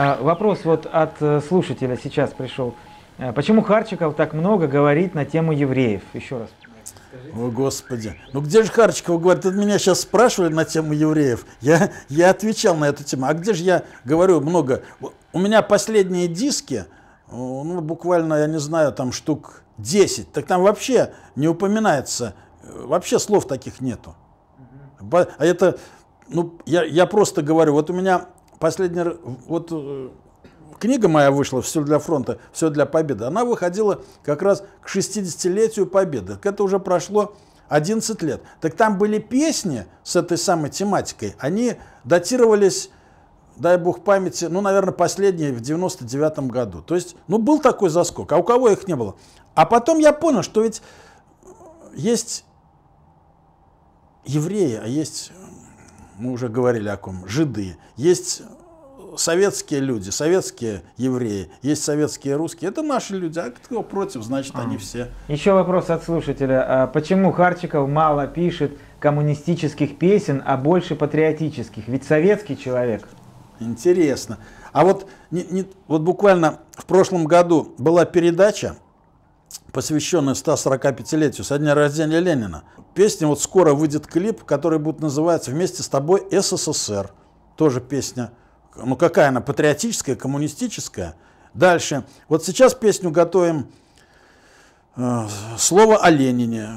А, вопрос вот от э, слушателя сейчас пришел. А, почему Харчиков так много говорит на тему евреев? Еще раз. О, Господи. Ну где же Харчиков говорит? Тут меня сейчас спрашивали на тему евреев. Я, я отвечал на эту тему. А где же я говорю много? У меня последние диски, ну, буквально, я не знаю, там штук 10. Так там вообще не упоминается, э, вообще слов таких нету. А это, ну, я, я просто говорю, вот у меня последний вот э, книга моя вышла «Все для фронта, все для победы», она выходила как раз к 60-летию победы. Это уже прошло 11 лет. Так там были песни с этой самой тематикой, они датировались дай бог памяти, ну, наверное, последние в 99-м году. То есть, ну, был такой заскок, а у кого их не было? А потом я понял, что ведь есть евреи, а есть мы уже говорили о ком, жиды, есть советские люди, советские евреи, есть советские русские. Это наши люди, а кто против, значит, они а. все. Еще вопрос от слушателя. А почему Харчиков мало пишет коммунистических песен, а больше патриотических? Ведь советский человек. Интересно. А вот, не, не, вот буквально в прошлом году была передача посвященный 145-летию со дня рождения Ленина. Песня, вот скоро выйдет клип, который будет называться «Вместе с тобой СССР». Тоже песня, ну какая она, патриотическая, коммунистическая. Дальше, вот сейчас песню готовим э, Слово о Ленине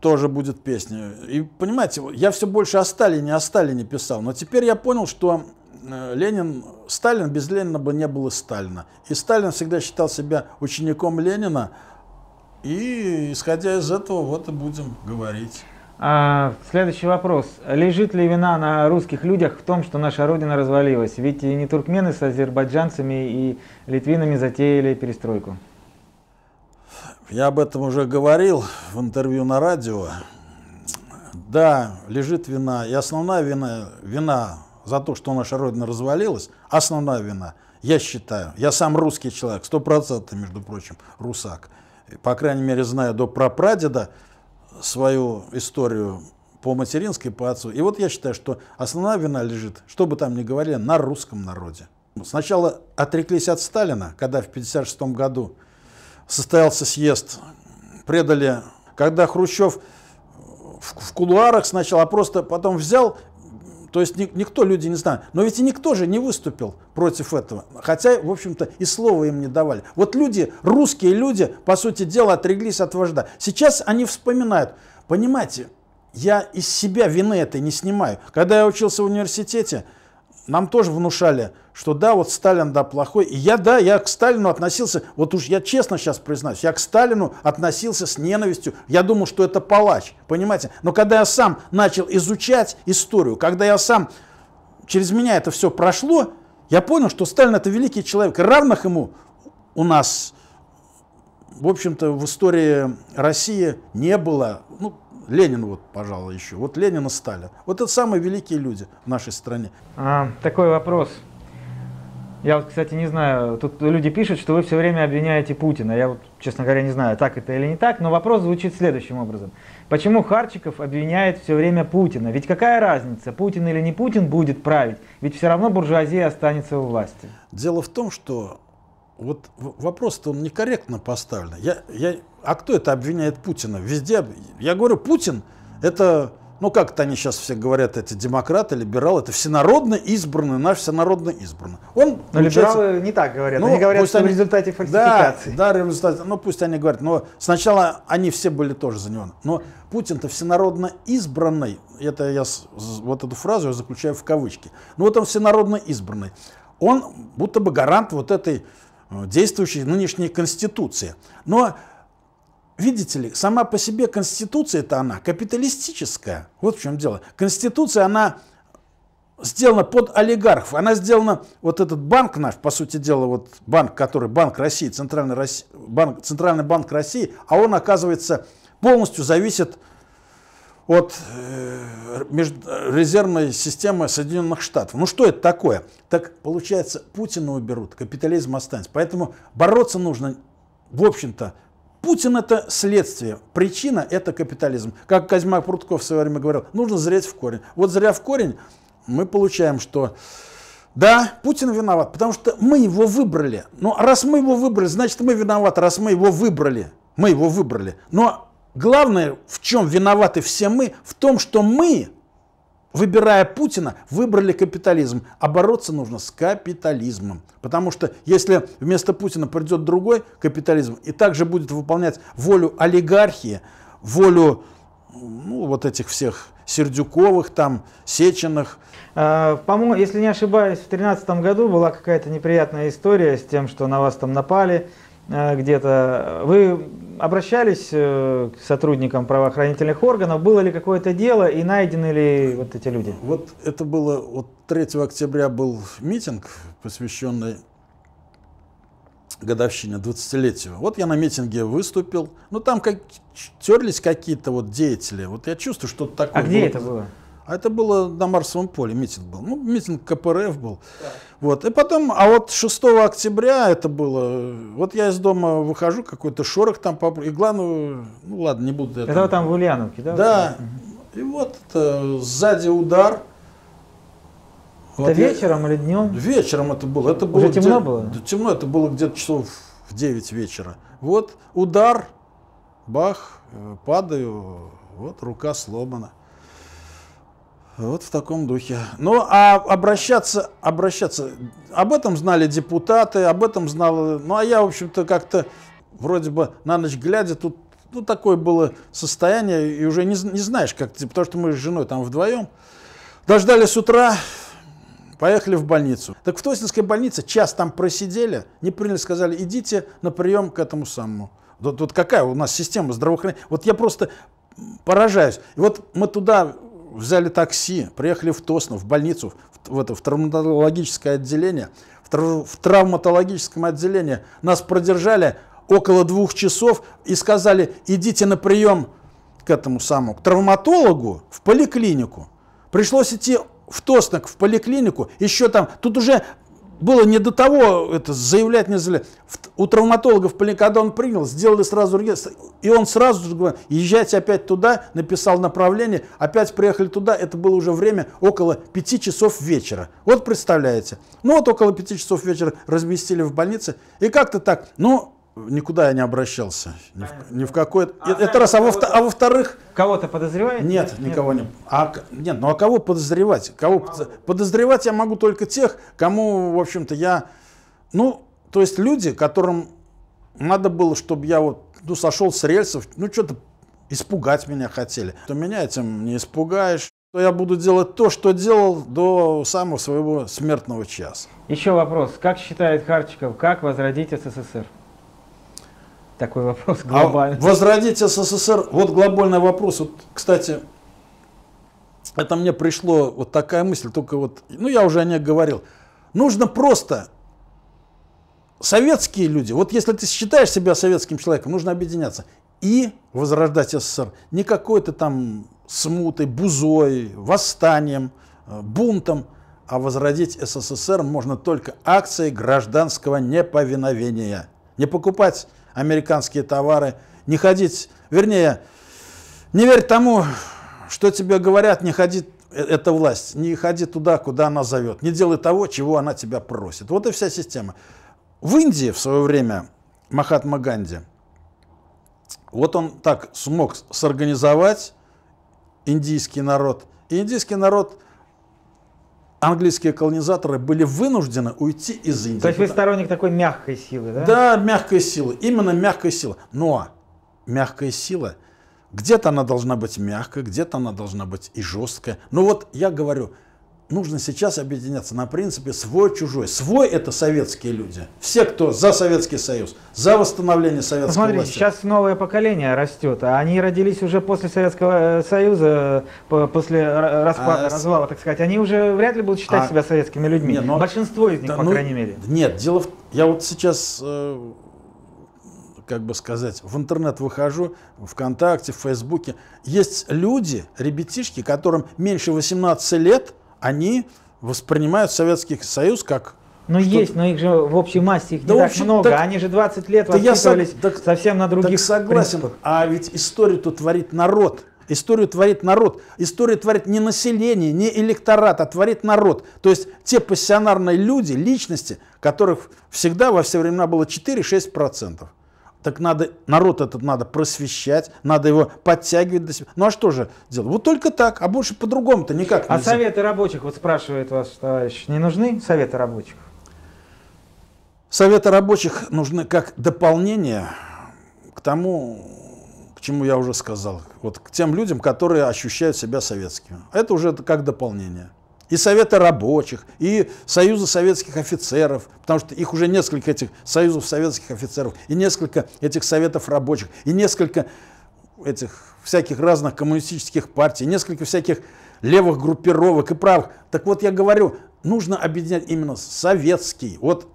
тоже будет песня. И понимаете, я все больше о Сталине, о Сталине писал. Но теперь я понял, что э, Ленин, Сталин без Ленина бы не было Сталина. И Сталин всегда считал себя учеником Ленина, и исходя из этого, вот и будем говорить. А, следующий вопрос. Лежит ли вина на русских людях в том, что наша родина развалилась? Ведь не туркмены с азербайджанцами и литвинами затеяли перестройку. Я об этом уже говорил в интервью на радио. Да, лежит вина. И основная вина, вина за то, что наша родина развалилась, основная вина, я считаю, я сам русский человек, сто процентов, между прочим, русак по крайней мере, знаю до прапрадеда свою историю по материнской, по отцу. И вот я считаю, что основная вина лежит, что бы там ни говорили, на русском народе. Сначала отреклись от Сталина, когда в 1956 году состоялся съезд, предали, когда Хрущев в, в кулуарах сначала, а просто потом взял то есть никто, люди не знают. Но ведь и никто же не выступил против этого. Хотя, в общем-то, и слова им не давали. Вот люди, русские люди, по сути дела, отреглись от вожда. Сейчас они вспоминают. Понимаете, я из себя вины этой не снимаю. Когда я учился в университете, нам тоже внушали, что да, вот Сталин, да, плохой. И я, да, я к Сталину относился, вот уж я честно сейчас признаюсь, я к Сталину относился с ненавистью. Я думал, что это палач, понимаете? Но когда я сам начал изучать историю, когда я сам, через меня это все прошло, я понял, что Сталин это великий человек, равных ему у нас, в общем-то, в истории России не было. Ну, Ленин вот, пожалуй, еще. Вот Ленин и Сталин. Вот это самые великие люди в нашей стране. А, такой вопрос. Я вот, кстати, не знаю, тут люди пишут, что вы все время обвиняете Путина. Я вот, честно говоря, не знаю, так это или не так, но вопрос звучит следующим образом. Почему Харчиков обвиняет все время Путина? Ведь какая разница, Путин или не Путин будет править? Ведь все равно буржуазия останется у власти. Дело в том, что вот вопрос-то он некорректно поставлен. Я, я а кто это обвиняет Путина? Везде, я говорю, Путин это, ну как-то они сейчас все говорят, эти демократы, либералы, это всенародно избранный, наш всенародно избранный. Он, но либералы не так говорят, ну, они говорят, что они, в результате фальсификации. Да, да, результат. результате, ну пусть они говорят, но сначала они все были тоже за него. Но Путин-то всенародно избранный, это я, вот эту фразу я заключаю в кавычки, ну вот он всенародно избранный, он будто бы гарант вот этой э, действующей нынешней конституции. Но Видите ли, сама по себе конституция это она капиталистическая. Вот в чем дело. Конституция, она сделана под олигархов. Она сделана, вот этот банк наш, по сути дела, вот банк, который Банк России, Центральный, Росси, банк, Центральный банк России, а он, оказывается, полностью зависит от э, э, резервной системы Соединенных Штатов. Ну что это такое? Так получается, Путина уберут, капитализм останется. Поэтому бороться нужно, в общем-то, Путин это следствие, причина это капитализм. Как Козьма Прутков в свое время говорил, нужно зреть в корень. Вот зря в корень мы получаем, что да, Путин виноват, потому что мы его выбрали. Но раз мы его выбрали, значит мы виноваты, раз мы его выбрали. Мы его выбрали. Но главное, в чем виноваты все мы, в том, что мы выбирая Путина, выбрали капитализм. А бороться нужно с капитализмом. Потому что если вместо Путина придет другой капитализм и также будет выполнять волю олигархии, волю ну, вот этих всех Сердюковых, там, Сеченых. А, по-моему, если не ошибаюсь, в 2013 году была какая-то неприятная история с тем, что на вас там напали, Э, где-то. Вы обращались э, к сотрудникам правоохранительных органов? Было ли какое-то дело и найдены ли вот эти люди? Вот это было, вот 3 октября был митинг, посвященный годовщине, 20-летию. Вот я на митинге выступил, ну там как терлись какие-то вот деятели. Вот я чувствую, что такое. А было. где это было? А это было на Марсовом поле, митинг был. Ну, митинг КПРФ был. Вот. И потом, а вот 6 октября это было, вот я из дома выхожу, какой-то шорох там, поп... и главное, ну ладно, не буду это. Это там в Ульяновке, да? Да. И вот это, сзади удар. Это вот вечером я... или днем? Вечером это было. Это было Уже где... темно было? Да, темно, это было где-то часов в 9 вечера. Вот удар, бах, э, падаю, вот рука сломана. Вот в таком духе. Ну, а обращаться, обращаться, об этом знали депутаты, об этом знала. ну, а я, в общем-то, как-то вроде бы на ночь глядя, тут, ну, такое было состояние, и уже не, не знаешь, как ты, типа, потому что мы с женой там вдвоем. Дождали с утра, поехали в больницу. Так в Тоснинской больнице час там просидели, не приняли, сказали, идите на прием к этому самому. Вот, вот какая у нас система здравоохранения. Вот я просто поражаюсь. И вот мы туда взяли такси, приехали в Тосно, в больницу, в, в, это, в травматологическое отделение. В, трав, в травматологическом отделении нас продержали около двух часов и сказали, идите на прием к этому самому, к травматологу в поликлинику. Пришлось идти в Тоснок, в поликлинику, еще там, тут уже было не до того, это заявлять не заявлять. У травматологов поликодон принял, сделали сразу регистр. И он сразу же говорит, езжайте опять туда, написал направление, опять приехали туда, это было уже время около пяти часов вечера. Вот представляете. Ну вот около пяти часов вечера разместили в больнице. И как-то так, ну Никуда я не обращался. Ни в, ни в какое. А, а это раз. А, во, а во-вторых. Кого-то подозреваете? Нет, нет, никого нет. не. А, нет, ну а кого подозревать? Кого а, подозревать я могу только тех, кому, в общем-то, я. Ну, то есть люди, которым надо было, чтобы я вот ну, сошел с рельсов, ну, что-то испугать меня хотели. То меня этим не испугаешь то я буду делать то, что делал до самого своего смертного часа. Еще вопрос. Как считает Харчиков, как возродить СССР? такой вопрос а глобальный. А возродить СССР, вот глобальный вопрос. Вот, кстати, это мне пришло вот такая мысль, только вот, ну я уже о ней говорил. Нужно просто советские люди, вот если ты считаешь себя советским человеком, нужно объединяться и возрождать СССР. Не какой-то там смутой, бузой, восстанием, э, бунтом, а возродить СССР можно только акцией гражданского неповиновения. Не покупать американские товары, не ходить, вернее, не верь тому, что тебе говорят, не ходи, э, эта власть, не ходи туда, куда она зовет, не делай того, чего она тебя просит. Вот и вся система. В Индии в свое время Махатма Ганди, вот он так смог сорганизовать индийский народ. И индийский народ – английские колонизаторы были вынуждены уйти из Индии. То есть вы сторонник такой мягкой силы, да? Да, мягкой силы, именно мягкой силы. Но мягкая сила, где-то она должна быть мягкая, где-то она должна быть и жесткая. Ну вот я говорю, нужно сейчас объединяться на принципе свой-чужой. Свой – это советские люди. Все, кто за Советский Союз, за восстановление советской Смотрите, власти. сейчас новое поколение растет. а Они родились уже после Советского э, Союза, после распада, а, развала, так сказать. Они уже вряд ли будут считать а, себя советскими людьми. Нет, но, ну, Большинство из них, да, по ну, крайней мере. Нет, дело в... том, Я вот сейчас э, как бы сказать, в интернет выхожу, ВКонтакте, в Фейсбуке. Есть люди, ребятишки, которым меньше 18 лет – они воспринимают Советский Союз как ну есть, но их же в общей массе их да так общем, много. Так, Они же 20 лет да воспитывались я, так, совсем на других так согласен. Принципах. А ведь историю-то творит народ. Историю творит народ. Историю творит не население, не электорат, а творит народ. То есть те пассионарные люди, личности, которых всегда во все времена было 4-6%. Так надо, народ этот надо просвещать, надо его подтягивать до себя. Ну а что же делать? Вот только так, а больше по-другому-то никак а нельзя. А советы рабочих, вот спрашивает вас товарищ, не нужны советы рабочих? Советы рабочих нужны как дополнение к тому, к чему я уже сказал. Вот к тем людям, которые ощущают себя советскими. Это уже как дополнение и Совета рабочих, и Союза советских офицеров, потому что их уже несколько этих Союзов советских офицеров, и несколько этих Советов рабочих, и несколько этих всяких разных коммунистических партий, несколько всяких левых группировок и правых. Так вот я говорю, нужно объединять именно советский, вот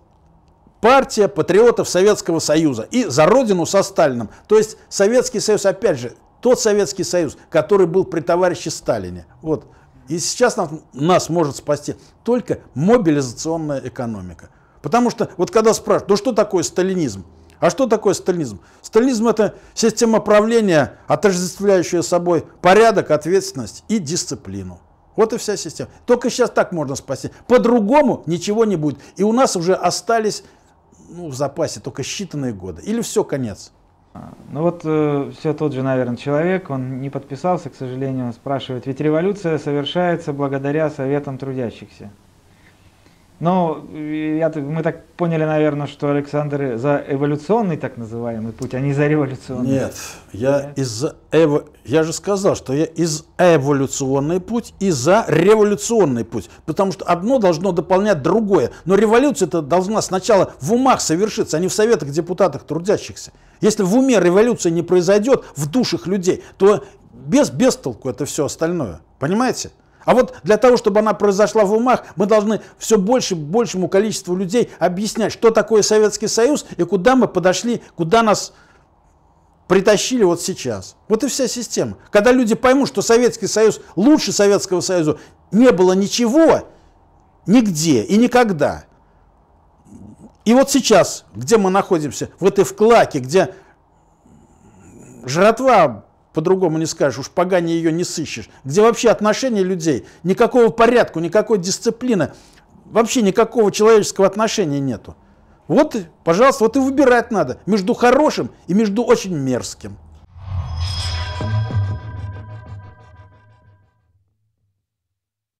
партия патриотов Советского Союза и за родину со Сталиным. То есть Советский Союз, опять же, тот Советский Союз, который был при товарище Сталине. Вот. И сейчас нас, нас может спасти только мобилизационная экономика. Потому что вот когда спрашивают, ну что такое сталинизм? А что такое сталинизм? Сталинизм это система правления, отождествляющая собой порядок, ответственность и дисциплину. Вот и вся система. Только сейчас так можно спасти. По-другому ничего не будет. И у нас уже остались ну, в запасе только считанные годы. Или все, конец. А, ну вот э, все тот же, наверное, человек, он не подписался, к сожалению, он спрашивает, ведь революция совершается благодаря советам трудящихся. Но ну, я, мы так поняли, наверное, что Александр за эволюционный так называемый путь, а не за революционный. Нет, я, Нет. Из эво... я же сказал, что я из эволюционный путь и за революционный путь. Потому что одно должно дополнять другое. Но революция это должна сначала в умах совершиться, а не в советах депутатов трудящихся. Если в уме революция не произойдет, в душах людей, то без, без толку это все остальное. Понимаете? А вот для того, чтобы она произошла в умах, мы должны все больше большему количеству людей объяснять, что такое Советский Союз и куда мы подошли, куда нас притащили вот сейчас. Вот и вся система. Когда люди поймут, что Советский Союз лучше Советского Союза не было ничего, нигде и никогда. И вот сейчас, где мы находимся, в этой вклаке, где жратва по-другому не скажешь, уж погане ее не сыщешь, где вообще отношения людей, никакого порядка, никакой дисциплины, вообще никакого человеческого отношения нету. Вот, пожалуйста, вот и выбирать надо между хорошим и между очень мерзким.